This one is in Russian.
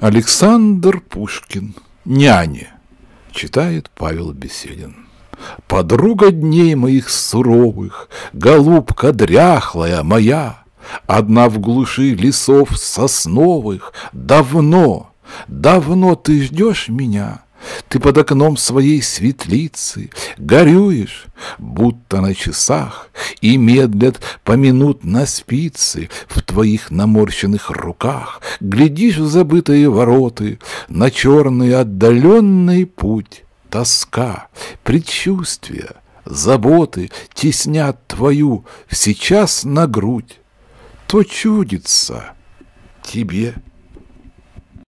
Александр Пушкин. Няни. Читает Павел Беседин. Подруга дней моих суровых, Голубка дряхлая моя, Одна в глуши лесов сосновых, Давно, давно ты ждешь меня, Ты под окном своей светлицы Горюешь, будто на часах, И медлят поминутно спицы в твоих наморщенных руках, глядишь в забытые вороты, на черный отдаленный путь, тоска, предчувствия, заботы теснят твою сейчас на грудь, то чудится тебе.